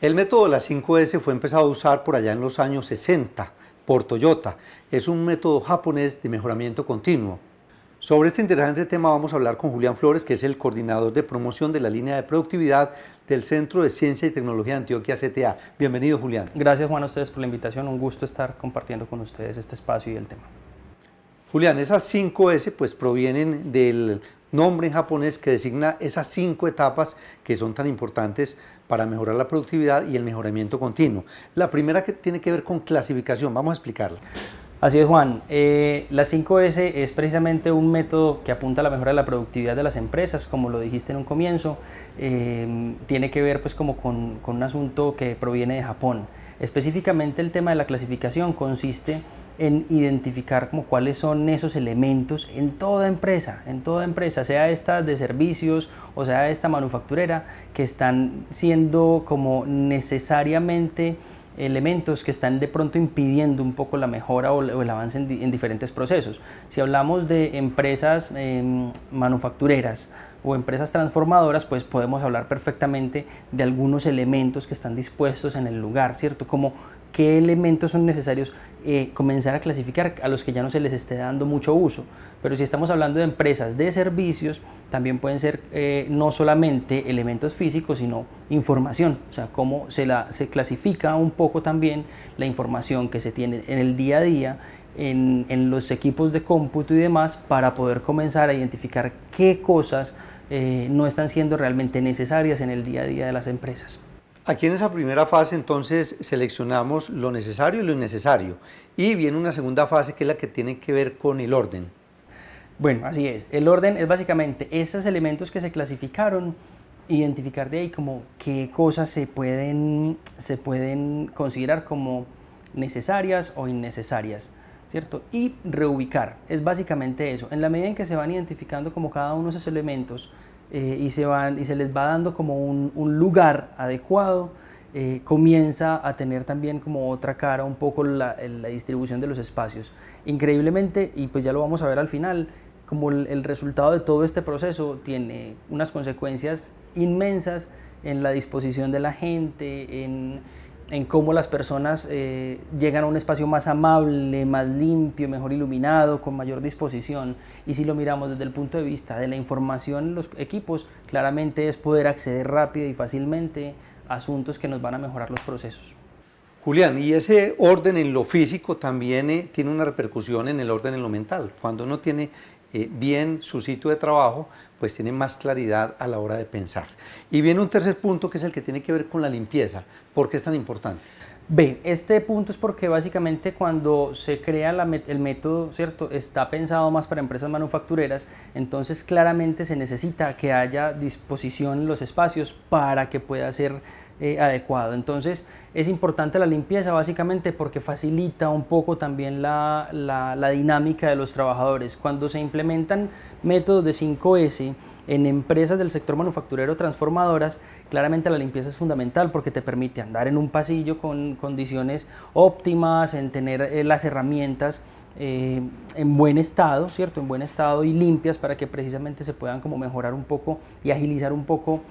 El método de las 5S fue empezado a usar por allá en los años 60 por Toyota. Es un método japonés de mejoramiento continuo. Sobre este interesante tema vamos a hablar con Julián Flores, que es el coordinador de promoción de la línea de productividad del Centro de Ciencia y Tecnología de Antioquia CTA. Bienvenido, Julián. Gracias, Juan, a ustedes por la invitación. Un gusto estar compartiendo con ustedes este espacio y el tema. Julián, esas 5S pues provienen del nombre en japonés que designa esas cinco etapas que son tan importantes para mejorar la productividad y el mejoramiento continuo. La primera que tiene que ver con clasificación, vamos a explicarla. Así es, Juan. Eh, la 5S es precisamente un método que apunta a la mejora de la productividad de las empresas, como lo dijiste en un comienzo. Em, tiene que ver pues como con, con un asunto que proviene de Japón. Específicamente el tema de la clasificación consiste en identificar como cuáles son esos elementos en toda empresa, en toda empresa, sea esta de servicios o sea esta manufacturera, que están siendo como necesariamente elementos que están de pronto impidiendo un poco la mejora o, el avance en, diferentes procesos. Si hablamos de empresas em, manufactureras o empresas transformadoras, pues podemos hablar perfectamente de algunos elementos que están dispuestos en el lugar, ¿cierto? Como qué elementos son necesarios eh, comenzar a clasificar a los que ya no se les esté dando mucho uso. Pero si estamos hablando de empresas de servicios, también pueden ser eh, no solamente elementos físicos, sino información. O sea, cómo se, la, se clasifica un poco también la información que se tiene en el día a día, en, los equipos de cómputo y demás, para poder comenzar a identificar qué cosas eh, no están siendo realmente necesarias en el día a día de las empresas. Aquí en esa primera fase entonces seleccionamos lo necesario y lo innecesario y viene una segunda fase que es la que tiene que ver con el orden. Bueno, así es. El orden es básicamente esos elementos que se clasificaron, identificar de ahí como qué cosas se pueden, se pueden considerar como necesarias o innecesarias, ¿cierto? Y reubicar, es básicamente eso. En la medida en que se van identificando como cada uno de esos elementos, eh, y, se van, y se les va dando como un, lugar adecuado, eh, comienza a tener también como otra cara un poco la, distribución de los espacios. Increíblemente, y pues ya lo vamos a ver al final, como el resultado de todo este proceso tiene unas consecuencias inmensas en la disposición de la gente, en en cómo las personas eh, llegan a un espacio más amable, más limpio, mejor iluminado, con mayor disposición. Y si lo miramos desde el punto de vista de la información en los equipos, claramente es poder acceder rápido y fácilmente a asuntos que nos van a mejorar los procesos. Julián, y ese orden en lo físico también eh, tiene una repercusión en el orden en lo mental. Cuando uno tiene eh, bien su sitio de trabajo, pues tiene más claridad a la hora de pensar. Y viene un tercer punto que es el que tiene que ver con la limpieza. ¿Por qué es tan importante? ve este punto es porque básicamente cuando se crea el método, ¿cierto? Está pensado más para empresas manufactureras, entonces claramente se necesita que haya disposición en los espacios para que pueda ser eh, adecuado. Entonces es importante la limpieza básicamente porque facilita un poco también la, dinámica de los trabajadores. Cuando se implementan métodos de 5S, en empresas del sector manufacturero transformadoras, claramente la limpieza es fundamental porque te permite andar en un pasillo con condiciones óptimas, en tener eh, las herramientas eh, en buen estado, ¿cierto? En buen estado y limpias para que precisamente se puedan como mejorar un poco y agilizar un poco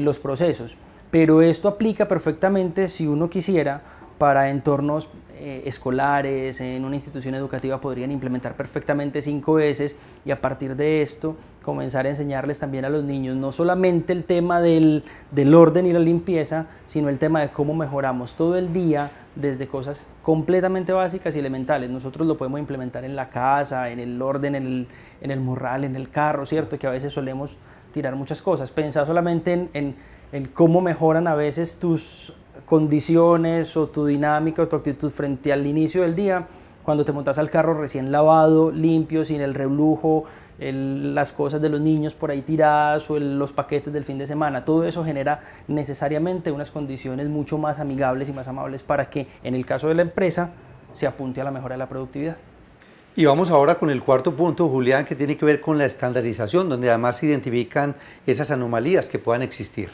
los procesos pero esto aplica perfectamente si uno quisiera para entornos eh, escolares, en una institución educativa podrían implementar perfectamente cinco veces y a partir de esto comenzar a enseñarles también a los niños no solamente el tema del, del orden y la limpieza, sino el tema de cómo mejoramos todo el día desde cosas completamente básicas y elementales. Nosotros lo podemos implementar en la casa, en el orden, en el, en el morral, en el carro, ¿cierto? Que a veces solemos tirar muchas cosas. Pensar solamente en, en, en cómo mejoran a veces tus condiciones o tu dinámica o tu actitud frente al inicio del día, cuando te montas al carro recién lavado, limpio, sin el reblujo, las cosas de los niños por ahí tiradas o los paquetes del fin de semana. Todo eso genera necesariamente unas condiciones mucho más amigables y más amables para que en el caso de la empresa se apunte a la mejora de la productividad. Y vamos ahora con el cuarto punto, Julián, que tiene que ver con la estandarización, donde además se identifican esas anomalías que puedan existir.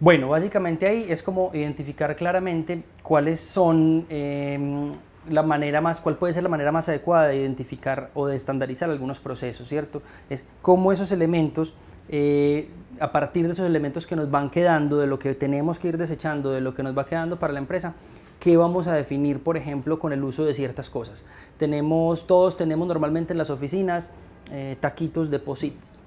Bueno, básicamente ahí es como identificar claramente cuáles son em, la manera más, cuál puede ser la manera más adecuada de identificar o de estandarizar algunos procesos, ¿cierto? Es cómo esos elementos, eh, a partir de esos elementos que nos van quedando, de lo que tenemos que ir desechando, de lo que nos va quedando para la empresa, qué vamos a definir, por ejemplo, con el uso de ciertas cosas. Tenemos, todos tenemos normalmente en las oficinas eh, taquitos de posits,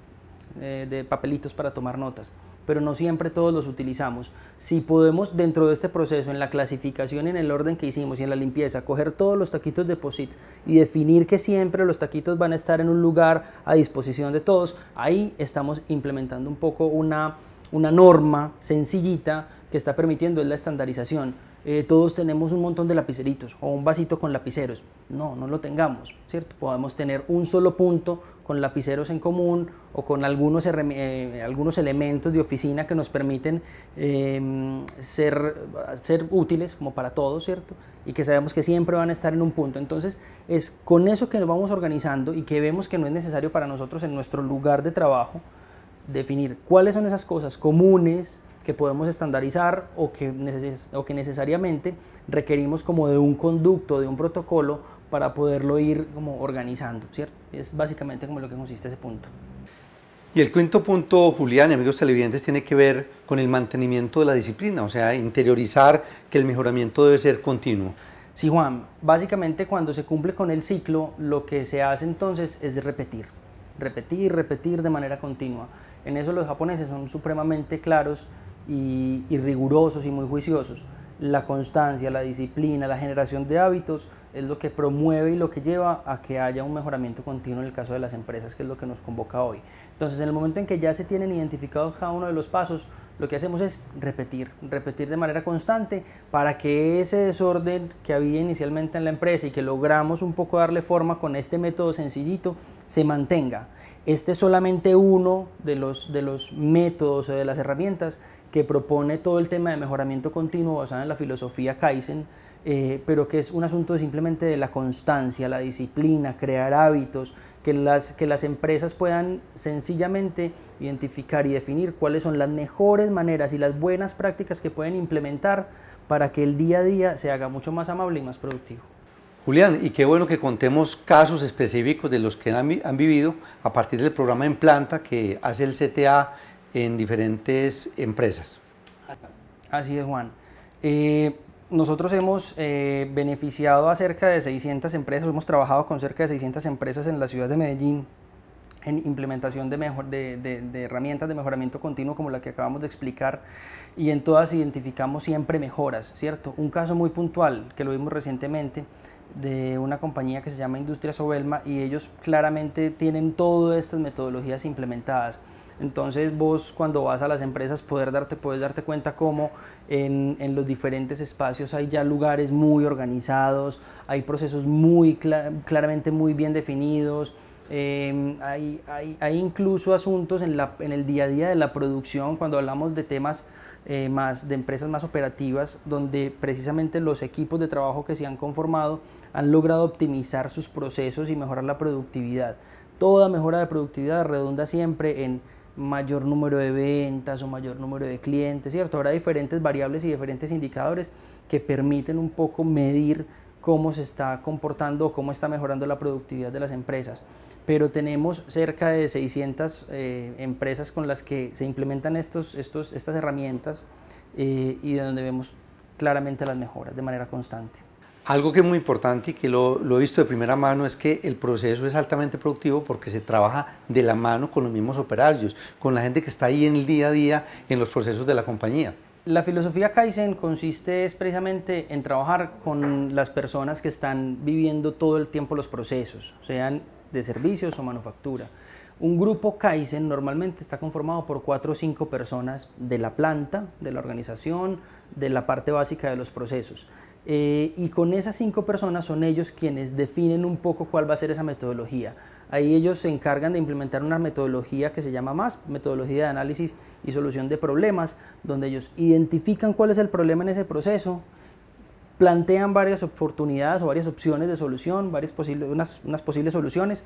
eh, de papelitos para tomar notas pero no siempre todos los utilizamos. Si podemos dentro de este proceso, en la clasificación, en el orden que hicimos y en la limpieza, coger todos los taquitos de POSIT y definir que siempre los taquitos van a estar en un lugar a disposición de todos, ahí estamos implementando un poco una, una norma sencillita que está permitiendo es la estandarización. Eh, todos tenemos un montón de lapiceritos o un vasito con lapiceros. No, no lo tengamos, ¿cierto? Podemos tener un solo punto con lapiceros en común o con algunos, eh, algunos elementos de oficina que nos permiten em, ser, ser útiles como para todos, ¿cierto? Y que sabemos que siempre van a estar en un punto. Entonces, es con eso que nos vamos organizando y que vemos que no es necesario para nosotros en nuestro lugar de trabajo definir cuáles son esas cosas comunes que podemos estandarizar o que, o que necesariamente requerimos como de un conducto, de un protocolo para poderlo ir como organizando, ¿cierto? Es básicamente como lo que consiste ese punto. Y el quinto punto, Julián y amigos televidentes, tiene que ver con el mantenimiento de la disciplina, o sea, interiorizar que el mejoramiento debe ser continuo. Sí, Juan, básicamente cuando se cumple con el ciclo, lo que se hace entonces es repetir, repetir, repetir de manera continua. En eso los japoneses son supremamente claros y rigurosos y muy juiciosos la constancia, la disciplina, la generación de hábitos es lo que promueve y lo que lleva a que haya un mejoramiento continuo en el caso de las empresas, que es lo que nos convoca hoy. Entonces, en el momento en que ya se tienen identificados cada uno de los pasos, lo que hacemos es repetir, repetir de manera constante para que ese desorden que había inicialmente en la empresa y que logramos un poco darle forma con este método sencillito se mantenga. Este es solamente uno de los, de los métodos o de las herramientas que propone todo el tema de mejoramiento continuo basado en la filosofía Kaizen, eh, pero que es un asunto simplemente de la constancia, la disciplina, crear hábitos, que las, que las empresas puedan sencillamente identificar y definir cuáles son las mejores maneras y las buenas prácticas que pueden implementar para que el día a día se haga mucho más amable y más productivo. Julián, y qué bueno que contemos casos específicos de los que han, han vivido a partir del programa En Planta que hace el CTA en diferentes empresas. Así es, Juan. Eh, nosotros hemos eh, beneficiado a cerca de 600 empresas, hemos trabajado con cerca de 600 empresas en la ciudad de Medellín en implementación de, mejor, de, herramientas de mejoramiento continuo como la que acabamos de explicar y en todas identificamos siempre mejoras, ¿cierto? Un caso muy puntual que lo vimos recientemente de una compañía que se llama Industria Sobelma y ellos claramente tienen todas estas metodologías implementadas entonces vos cuando vas a las empresas poder darte, puedes darte cuenta cómo en, los diferentes espacios hay ya lugares muy organizados, hay procesos muy claramente muy bien definidos, em, hay, incluso asuntos en, en el día a día de la producción cuando hablamos de temas eh, más de empresas más operativas donde precisamente los equipos de trabajo que se han conformado han logrado optimizar sus procesos y mejorar la productividad. Toda mejora de productividad redunda siempre en mayor número de ventas o mayor número de clientes, ¿cierto? Habrá diferentes variables y diferentes indicadores que permiten un poco medir cómo se está comportando o cómo está mejorando la productividad de las empresas. Pero tenemos cerca de 600 eh, empresas con las que se implementan estos, estos, estas herramientas eh, y de donde vemos claramente las mejoras de manera constante. Algo que es muy importante y que lo, he visto de primera mano es que el proceso es altamente productivo porque se trabaja de la mano con los mismos operarios, con la gente que está ahí en el día a día en los procesos de la compañía. La filosofía Kaizen consiste precisamente en trabajar con las personas que están viviendo todo el tiempo los procesos, sean de servicios o manufactura. Un grupo Kaizen normalmente está conformado por cuatro o cinco personas de la planta, de la organización, de la parte básica de los procesos. Eh, y con esas cinco personas son ellos quienes definen un poco cuál va a ser esa metodología. Ahí ellos se encargan de implementar una metodología que se llama más metodología de análisis y solución de problemas, donde ellos identifican cuál es el problema en ese proceso, plantean varias oportunidades o varias opciones de solución, varias unas posibles soluciones,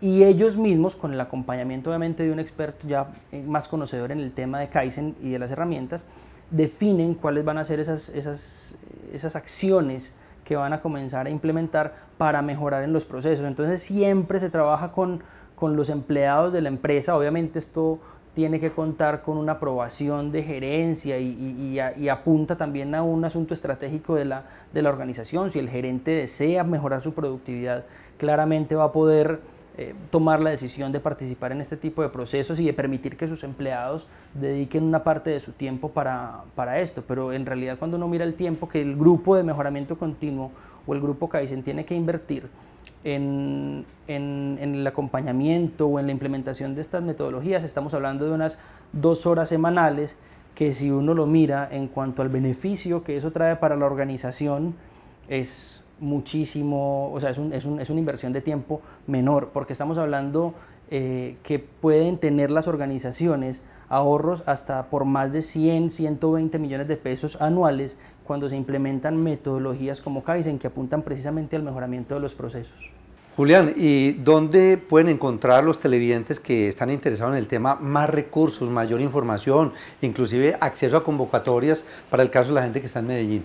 y ellos mismos, con el acompañamiento obviamente de un experto ya eh, más conocedor en el tema de Kaizen y de las herramientas, definen cuáles van a ser esas, esas, esas acciones que van a comenzar a implementar para mejorar en los procesos. Entonces siempre se trabaja con, con los empleados de la empresa. Obviamente esto tiene que contar con una aprobación de gerencia y, apunta también a un asunto estratégico de la, de la organización. Si el gerente desea mejorar su productividad, claramente va a poder eh, tomar la decisión de participar en este tipo de procesos y de permitir que sus empleados dediquen una parte de su tiempo para, para esto. Pero en realidad cuando uno mira el tiempo que el grupo de mejoramiento continuo o el grupo Kaizen tiene que invertir en, en, en, el acompañamiento o en la implementación de estas metodologías, estamos hablando de unas dos horas semanales que si uno lo mira en cuanto al beneficio que eso trae para la organización, es muchísimo, o sea, es, una inversión de tiempo menor, porque estamos hablando eh, que pueden tener las organizaciones ahorros hasta por más de 100, 120 millones de pesos anuales cuando se implementan metodologías como Kaizen que apuntan precisamente al mejoramiento de los procesos. Julián, ¿y dónde pueden encontrar los televidentes que están interesados en el tema más recursos, mayor información, inclusive acceso a convocatorias para el caso de la gente que está en Medellín?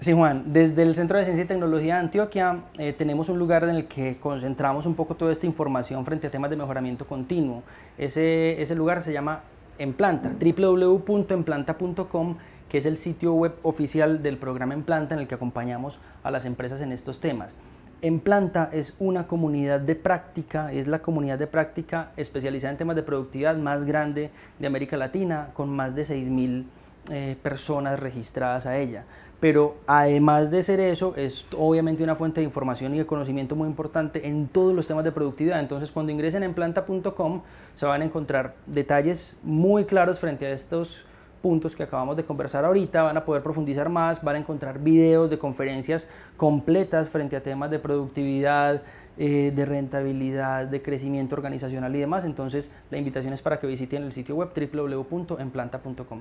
Sí, Juan, desde el Centro de Ciencia y Tecnología de Antioquia eh, tenemos un lugar en el que concentramos un poco toda esta información frente a temas de mejoramiento continuo. Ese, lugar se llama Emplanta, www.emplanta.com, que es el sitio web oficial del programa Emplanta en el que acompañamos a las empresas en estos temas. Emplanta es una comunidad de práctica, es la comunidad de práctica especializada en temas de productividad más grande de América Latina, con más de 6.000 eh, personas registradas a ella. Pero además de ser eso, es obviamente una fuente de información y de conocimiento muy importante en todos los temas de productividad. Entonces, cuando ingresen en planta.com, se van a encontrar detalles muy claros frente a estos puntos que acabamos de conversar ahorita, van a poder profundizar más, van a encontrar videos de conferencias completas frente a temas de productividad, eh, de rentabilidad, de crecimiento organizacional y demás. Entonces la invitación es para que visiten el sitio web www.enplanta.com.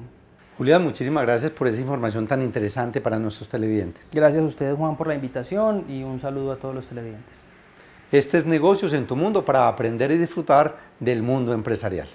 Julián, muchísimas gracias por esa información tan interesante para nuestros televidentes. Gracias a ustedes, Juan, por la invitación y un saludo a todos los televidentes. Este es Negocios en tu Mundo para aprender y disfrutar del mundo empresarial.